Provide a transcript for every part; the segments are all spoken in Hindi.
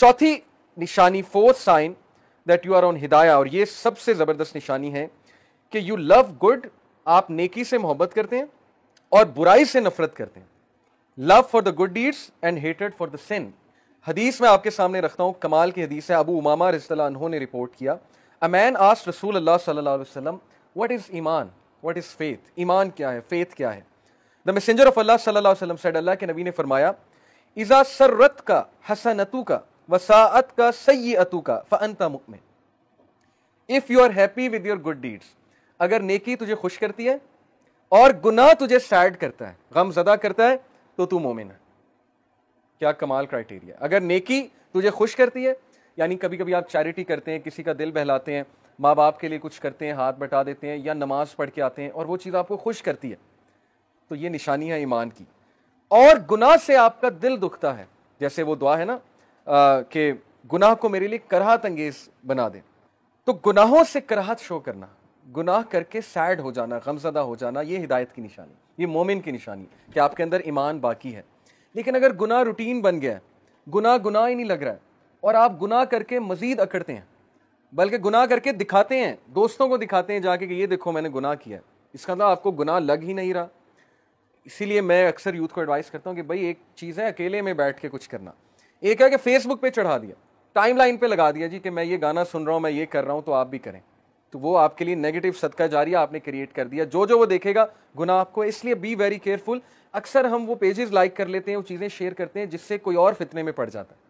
चौथी निशानी fourth sign that you are on हिदाया और ये सबसे ज़बरदस्त निशानी है कि यू लव गुड आप नेकी से मोहब्बत करते हैं और बुराई से नफरत करते हैं love for the good deeds and hated for the sin हदीस में आपके सामने रखता हूँ कमाल की हदीस है अबू उमामा रसोल्ला ने रिपोर्ट किया अ मैन आस्ट रसूल अल्लाह सल्ला वसलम वट इज़ ईमान वट इज़ फेथ ईमान क्या है फेथ क्या है द मैसेंजर ऑफ अल्लाह सल्ला सैड अल्लाह के नबी ने फरमाया इज़ा सर्रत का हसनतु का वसात का सही अतु का फ़नता में if you are happy with your good deeds अगर नेकी तुझे खुश करती है और गुनाह तुझे सैड करता है गम ज़दा करता है तो तू मोमिन है क्या कमाल क्राइटेरिया अगर नेकी तुझे खुश करती है यानी कभी कभी आप चैरिटी करते हैं किसी का दिल बहलाते हैं माँ बाप के लिए कुछ करते हैं हाथ बटा देते हैं या नमाज पढ़ के आते हैं और वो चीज़ आपको खुश करती है तो ये निशानी है ईमान की और गुनाह से आपका दिल दुखता है जैसे वो दुआ है ना कि गुनाह को मेरे लिए कराहत अंगेज बना दें तो गुनाहों से कराहत शो करना गुनाह करके सैड हो जाना गमजदा हो जाना ये हिदायत की निशानी ये मोमिन की निशानी कि आपके अंदर ईमान बाकी है लेकिन अगर गुनाह रूटीन बन गया है गुनाह गुनाह ही नहीं लग रहा है और आप गुनाह करके मजीद अकड़ते हैं बल्कि गुनाह करके दिखाते हैं दोस्तों को दिखाते हैं जाके कि ये देखो मैंने गुनाह किया है इसका मतलब आपको गुनाह लग ही नहीं रहा इसीलिए मैं अक्सर यूथ को एडवाइस करता हूँ कि भाई एक चीज़ है अकेले में बैठ के कुछ करना एक है कि फेसबुक पे चढ़ा दिया टाइमलाइन पे लगा दिया जी कि मैं ये गाना सुन रहा हूँ मैं ये कर रहा हूँ तो आप भी करें तो वो आपके लिए नेगेटिव सदका जारी आपने क्रिएट कर दिया जो जो वो देखेगा गुना आपको इसलिए बी वेरी केयरफुल अक्सर हम वो पेजेस लाइक कर लेते हैं वो चीज़ें शेयर करते हैं जिससे कोई और फितने में पड़ जाता है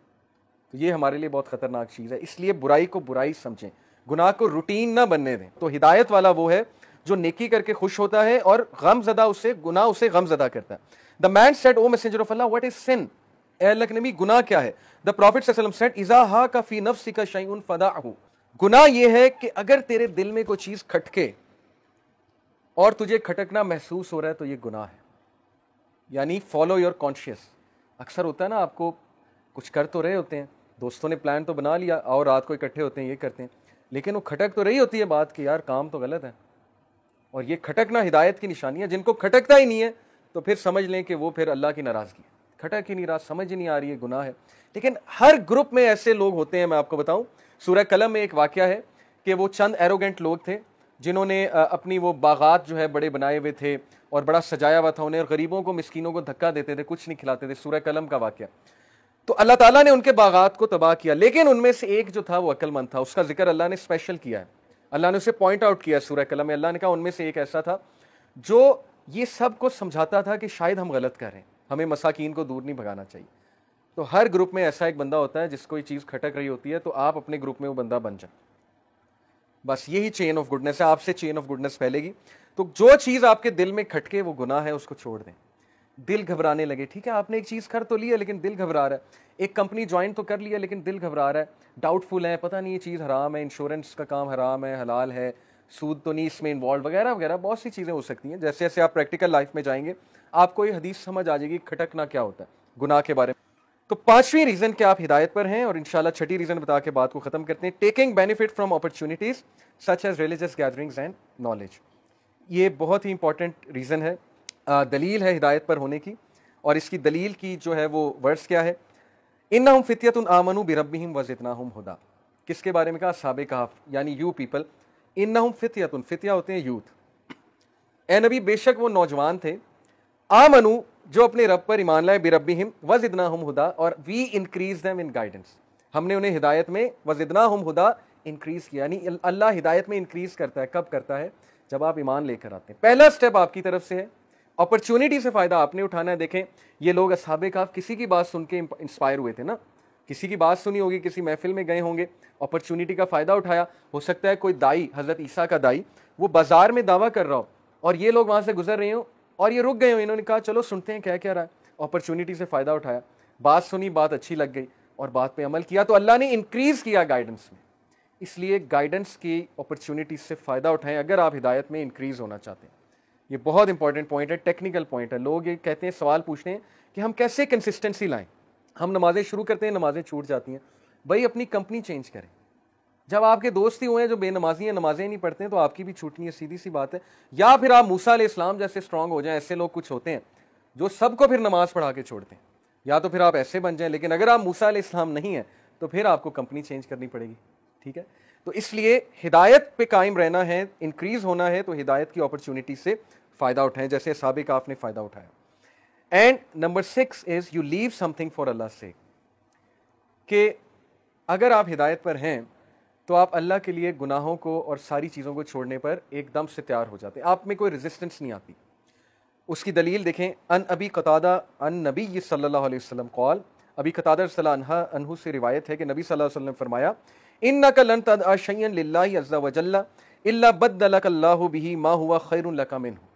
तो ये हमारे लिए बहुत खतरनाक चीज़ है इसलिए बुराई को बुराई समझें गुनाह को रूटीन ना बनने दें तो हिदायत वाला वो है जो नेकी करके खुश होता है और गमजदा उससे गुनाह उसे गमजदा करता है the man said O messenger of Allah what is sin अलकनबी गुनाह क्या है द प्रॉफिट सेट इजाहा का फी नफ का शैन फदा गुनाह यह है कि अगर तेरे दिल में कोई चीज खटके और तुझे खटकना महसूस हो रहा है तो ये गुनाह है यानी फॉलो योर कॉन्शियस अक्सर होता है ना आपको कुछ कर तो रहे होते हैं दोस्तों ने प्लान तो बना लिया और रात को इकट्ठे होते हैं ये करते हैं लेकिन वो खटक तो रही होती है बात कि यार काम तो गलत है और ये खटकना हिदायत की निशानी है जिनको खटकता ही नहीं है तो फिर समझ लें कि वो फिर अल्लाह की नाराज़गी खटक ही नहीं रहा समझ नहीं आ रही है गुनाह है लेकिन हर ग्रुप में ऐसे लोग होते हैं मैं आपको बताऊं सूर्य कलम में एक वाक्य है कि वो चंद एरोगेंट लोग थे जिन्होंने अपनी वो बागात जो है बड़े बनाए हुए थे और बड़ा सजाया हुआ था उन्हें और गरीबों को मस्किनों को धक्का देते थे कुछ नहीं खिलाते थे सूर्य कलम का वाक्य तो अल्लाह ताला ने उनके बागात को तबाह किया लेकिन उनमें से एक जो था वो अक्लमंद था उसका जिक्र अल्लाह ने स्पेशल किया है अल्लाह ने उसे पॉइंट आउट किया सूर्य कलम में अल्लाह ने कहा उनमें से एक ऐसा था जो ये सब को समझाता था कि शायद हम गलत कर रहे हैं हमें मसाकिन को दूर नहीं भगाना चाहिए तो हर ग्रुप में ऐसा एक बंदा होता है जिसको ये चीज़ खटक रही होती है तो आप अपने ग्रुप में वो बंदा बन जाए बस यही चेन ऑफ गुडनेस है आपसे चेन ऑफ गुडनेस फैलेगी तो जो चीज़ आपके दिल में खटके वो गुनाह है उसको छोड़ दें दिल घबराने लगे ठीक है आपने एक चीज़ कर तो लिया लेकिन दिल घबरा रहा है एक कंपनी ज्वाइन तो कर लिया लेकिन दिल घबरा रहा है डाउटफुल है पता नहीं ये चीज़ हराम है इंश्योरेंस का काम हराम है हलाल है सूद तो नहीं इसमें इन्वॉल्व वगैरह वगैरह बहुत सी चीज़ें हो सकती हैं जैसे जैसे आप प्रैक्टिकल लाइफ में जाएंगे आपको ये हदीस समझ आ जाएगी खटकना क्या होता है गुनाह के बारे में तो पांचवी रीज़न के आप हिदायत पर हैं और इंशाल्लाह छठी रीज़न बता के बात को ख़त्म करते हैं taking benefit from opportunities such as religious gatherings and knowledge ये बहुत ही इंपॉर्टेंट रीज़न है दलील है हिदायत पर होने की और इसकी दलील की जो है वो वर्ड्स क्या है इन हम फितियत आमनु बिरबी हम इतना हम हुदा किसके बारे में कहा साब यानी यू पीपल इन नहुम फितियातुन फितिया होते हैं यूथ ए नबी बेशक वो नौजवान थे आमनु जो अपने रब पर ईमान लाए बिरबी हिम वजिदना हम हुदा और we increase them in guidance हमने उन्हें हिदायत में वजिदना हम हुदा इंक्रीज किया यानी अल्लाह हिदायत में इंक्रीज करता है कब करता है जब आप ईमान लेकर आते हैं पहला स्टेप आपकी तरफ से है अपॉर्चुनिटी से फ़ायदा आपने उठाना है देखें ये लोग असाब काफ किसी की बात सुन के इंस्पायर हुए थे ना किसी की बात सुनी होगी किसी महफिल में गए होंगे अपॉर्चुनिटी का फ़ायदा उठाया हो सकता है कोई दाई हज़रत ईसा का दाई वो बाज़ार में दावा कर रहा हो और ये लोग वहाँ से गुजर रहे हों और ये रुक गए हो इन्होंने कहा चलो सुनते हैं क्या क्या रहा है अपॉर्चुनिटी से फ़ायदा उठाया बात सुनी बात अच्छी लग गई और बात पे अमल किया तो अल्लाह ने इंक्रीज़ किया गाइडेंस में इसलिए गाइडेंस की अपॉर्चुनिटीज़ से फ़ायदा उठाएं अगर आप हिदायत में इंक्रीज़ होना चाहते हैं ये बहुत इंपॉर्टेंट पॉइंट है टेक्निकल पॉइंट है लोग ये कहते हैं सवाल पूछते हैं कि हम कैसे कंसिस्टेंसी लाएं हम नमाज़ें शुरू करते हैं नमाज़ें छूट जाती हैं भाई अपनी कंपनी चेंज करें जब आपके दोस्त ही हुए हैं जो बेनमाजी हैं नमाजें नहीं पढ़ते हैं तो आपकी भी छूटनी है सीधी सी बात है या फिर आप मूसा इस्लाम जैसे स्ट्रांग हो जाएं ऐसे लोग कुछ होते हैं जो सबको फिर नमाज पढ़ा के छोड़ते हैं या तो फिर आप ऐसे बन जाएं लेकिन अगर आप मूसा इस्लाम नहीं हैं तो फिर आपको कंपनी चेंज करनी पड़ेगी ठीक है तो इसलिए हिदायत पे कायम रहना है इंक्रीज होना है तो हिदायत की अपॉर्चुनिटी से फ़ायदा उठाएं जैसे सबक आपने फ़ायदा उठाया and number six is you leave something for Allah से कि अगर आप हिदायत पर हैं तो आप अल्लाह के लिए गुनाहों को और सारी चीज़ों को छोड़ने पर एकदम से तैयार हो जाते हैं आप में कोई रेजिस्टेंस नहीं आती उसकी दलील देखें अन अबी कतादा अन नबी सल्लल्लाहु अलैहि वसल्लम कौल अभी कतादा सलाहा से रिवायत है कि नबी सल अलैहि फरमाया इन न कलन तद अशन लाही अज्जा वजल्ला इल्ला बदलक अल्लाह हुआ खैर लका मिनहू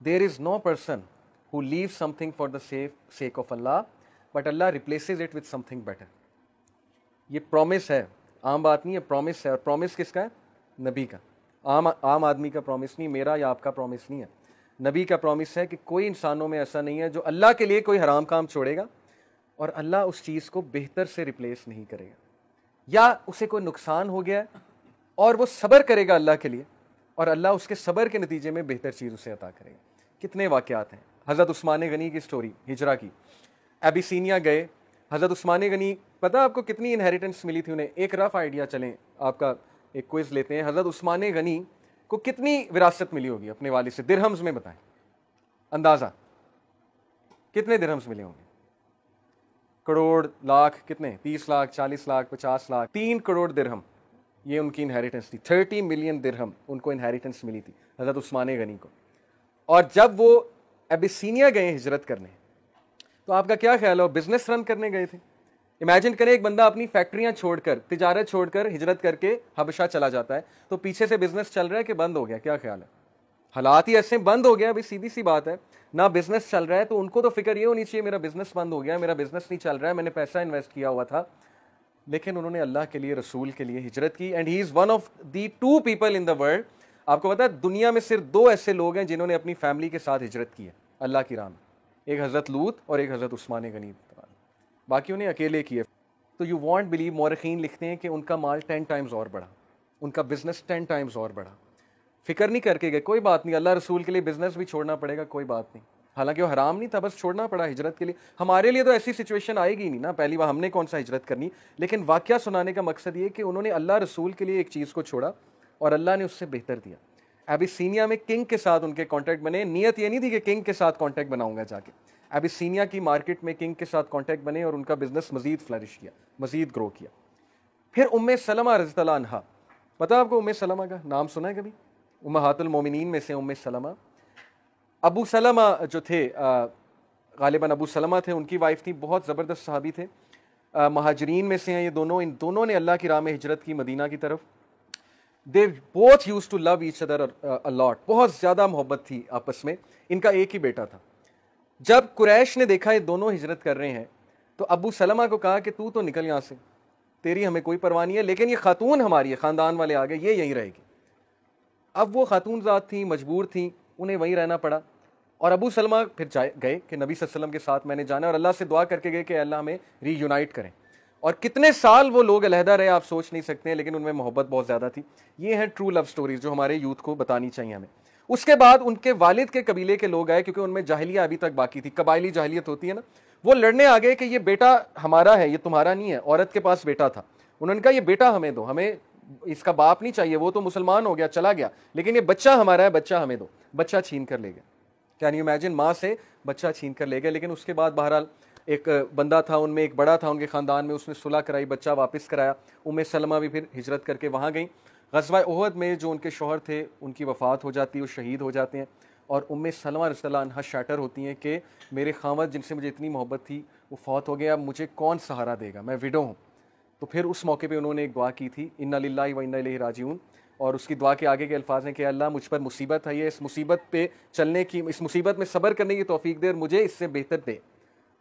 There is no person who leaves something for the sake of Allah, but Allah replaces it with something better. ये promise है आम बात नहीं है promise है और promise किसका है नबी का आम आम आदमी का promise नहीं मेरा या आपका promise नहीं है नबी का प्रॉमिस है कि कोई इंसानों में ऐसा नहीं है जो अल्लाह के लिए कोई हराम काम छोड़ेगा और अल्लाह उस चीज़ को बेहतर से रिप्लेस नहीं करेगा या उसे कोई नुकसान हो गया और वो सब्र करेगा अल्लाह के लिए और अल्लाह उसके सब्र के नतीजे में बेहतर चीज़ उसे अता करेगा कितने वाक़ात हैं हज़रत उस्मान गनी की स्टोरी हिजरा की एबिसीनिया गए हज़रत उस्मान गनी पता आपको कितनी इनहेरिटेंस मिली थी उन्हें एक रफ आइडिया चलें आपका एक क्विज़ लेते हैं हज़रत उस्मान गनी को कितनी विरासत मिली होगी अपने वाले से दिरहम्स में बताएं अंदाज़ा कितने दिरहम्स मिले होंगे करोड़ लाख कितने तीस लाख चालीस लाख पचास लाख तीन करोड़ दिरहम ये उनकी इनहेरिटेंस थी थर्टी मिलियन दिरहम उनको इनहेरिटेंस मिली थी हज़रत उस्मान गनी को और जब वो एबिसिनिया गए हिजरत करने तो आपका क्या ख्याल है बिजनेस रन करने गए थे इमेजिन करें एक बंदा अपनी फैक्ट्रियां छोड़कर तिजारत छोड़कर हिजरत करके हबशा चला जाता है तो पीछे से बिजनेस चल रहा है कि बंद हो गया क्या ख्याल है हालात ही ऐसे बंद हो गया अभी सीधी सी बात है ना बिजनेस चल रहा है तो उनको तो फिक्र ये होनी चाहिए मेरा बिजनेस बंद हो गया मेरा बिजनेस नहीं चल रहा है मैंने पैसा इन्वेस्ट किया हुआ था लेकिन उन्होंने अल्लाह के लिए रसूल के लिए हिजरत की and he is one of the two people in the world आपको पता है दुनिया में सिर्फ दो ऐसे लोग हैं जिन्होंने अपनी फैमिली के साथ हिजरत की है अल्लाह की राम एक हज़रत लूत और एक हज़रत उस्मान गनी बाकी उन्हें अकेले किए तो यू वॉन्ट बिलीव मौरखीन लिखते हैं कि उनका माल टेन टाइम्स और बढ़ा उनका बिज़नेस टेन टाइम्स और बढ़ा फिक्र नहीं करके गए कोई बात नहीं अल्लाह रसूल के लिए बिज़नेस भी छोड़ना पड़ेगा कोई बात नहीं हालांकि वो हराम नहीं था बस छोड़ना पड़ा हिजरत के लिए हमारे लिए तो ऐसी सिचुएशन आएगी नहीं ना पहली बार हमने कौन सा हिजरत करनी लेकिन वाक्य सुनाने का मकसद ये कि उन्होंने अल्लाह रसूल के लिए एक चीज़ को छोड़ा और अल्लाह ने उससे बेहतर दिया सीनिया में किंग के साथ उनके कॉन्टैक्ट बने नीयत ये नहीं थी कि किंग के साथ कॉन्टैक्ट बनाऊंगा जाके सीनिया की मार्केट में किंग के साथ कॉन्टैक्ट बने और उनका बिजनेस मजीद फ्लरिश किया मजीद ग्रो किया फिर उम सलमा रजतला पता आपको उम सलमा का नाम सुना है कभी उमहातुल हातुलमोमिन में से उम सलमा अबू सलमा जो थे गालिबा अबू सलमा थे उनकी वाइफ थी बहुत ज़बरदस्त सहाबी थे महाजरीन में से हैं ये दोनों इन दोनों ने अल्लाह की राह में हिजरत की मदीना की तरफ they both used to love each other अलॉट बहुत ज़्यादा मोहब्बत थी आपस में इनका एक ही बेटा था जब कुरैश ने देखा ये दोनों हिजरत कर रहे हैं तो अबू सलमा को कहा कि तू तो निकल यहाँ से तेरी हमें कोई परवाह नहीं है लेकिन ये खातून हमारी है ख़ानदान वाले आगे ये यहीं रहेगी अब वो खातून ज़ात थी मजबूर थी उन्हें वहीं रहना पड़ा और अबू सलमा फिर जाए गए कि नबी वसल्लम के साथ मैंने जाना और अल्लाह से दुआ करके गए कि अल्लाह हमें रीयूनाइट करें और कितने साल वो लोग अलहदा रहे आप सोच नहीं सकते हैं लेकिन उनमें मोहब्बत बहुत ज़्यादा थी ये है ट्रू लव स्टोरीज जो हमारे यूथ को बतानी चाहिए हमें उसके बाद उनके वालिद के कबीले के लोग आए क्योंकि उनमें जाहलियाँ अभी तक बाकी थी कबायली जाहलीत होती है ना वो लड़ने आ गए कि ये बेटा हमारा है ये तुम्हारा नहीं है औरत के पास बेटा था उन्होंने कहा ये बेटा हमें दो हमें इसका बाप नहीं चाहिए वो तो मुसलमान हो गया चला गया लेकिन ये बच्चा हमारा है बच्चा हमें दो बच्चा छीन कर ले गया कैन यू इमेजिन माँ से बच्चा छीन कर ले गया लेकिन उसके बाद बहरहाल एक बंदा था उनमें एक बड़ा था उनके ख़ानदान में उसने सुलह कराई बच्चा वापस कराया उम सलमा भी फिर हिजरत करके वहाँ गई गजवा ओहद में जो उनके शोहर थे उनकी वफ़ात हो जाती है वो शहीद हो जाते हैं और उम सलमा रसल्ला शैटर होती हैं कि मेरे खामद जिनसे मुझे इतनी मोहब्बत थी वो फौत हो गया अब मुझे कौन सहारा देगा मैं विडो हूँ तो फिर उस मौके पे उन्होंने एक दुआ की थी इन लाला व इन्ना राजीन और उसकी दुआ के आगे के अल्फाज हैं कि अल्लाह मुझ पर मुसीबत है ये इस मुसीबत पे चलने की इस मुसीबत में सब्र करने की तोफ़ी दे और मुझे इससे बेहतर दे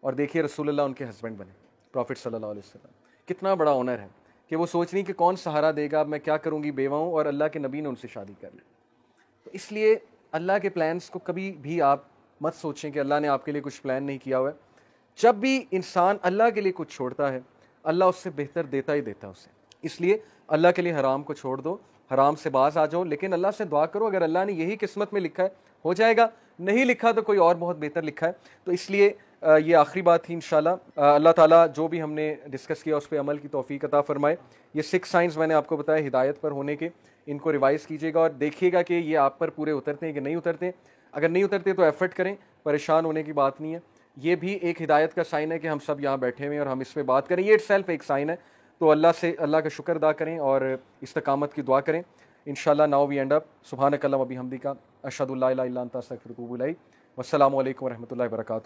और देखिए रसूल उनके हस्बैंड बने प्रॉफिट सल्लल्लाहु अलैहि वसल्लम कितना बड़ा ऑनर है कि वो सोच रही कि कौन सहारा देगा मैं क्या करूँगी बेवाऊँ और अल्लाह के नबी ने उनसे शादी कर ली तो इसलिए अल्लाह के प्लान्स को कभी भी आप मत सोचें कि अल्लाह ने आपके लिए कुछ प्लान नहीं किया हुआ है जब भी इंसान अल्लाह के लिए कुछ छोड़ता है अल्लाह उससे बेहतर देता ही देता है उसे इसलिए अल्लाह के लिए हराम को छोड़ दो हराम से बाज आ जाओ लेकिन अल्लाह से दुआ करो अगर अल्लाह ने यही किस्मत में लिखा है हो जाएगा नहीं लिखा तो कोई और बहुत बेहतर लिखा है तो इसलिए ये आखिरी बात थी इन अल्लाह ताला जो भी हमने डिस्कस किया उस पर अमल की तोफ़ी कता फ़रमाए ये सिक्स साइंस मैंने आपको बताया हिदायत पर होने के इनको रिवाइज़ कीजिएगा और देखिएगा कि ये आप पर पूरे उतरते हैं कि नहीं उतरते अगर नहीं उतरते तो एफ़र्ट करें परेशान होने की बात नहीं है ये भी एक हिदायत का साइन है कि हम सब यहाँ बैठे हुए हैं और हम इस पर बात करें ये इट सेल्फ एक साइन है तो अल्लाह से अल्लाह का शुक्र अदा करें और इस्तकामत की दुआ करें इन शाला नाव वी एंड अप सुबह कलम अभी हमदी का अशदुल्ला तफ़रकबूल वसलम वरहमल वर्का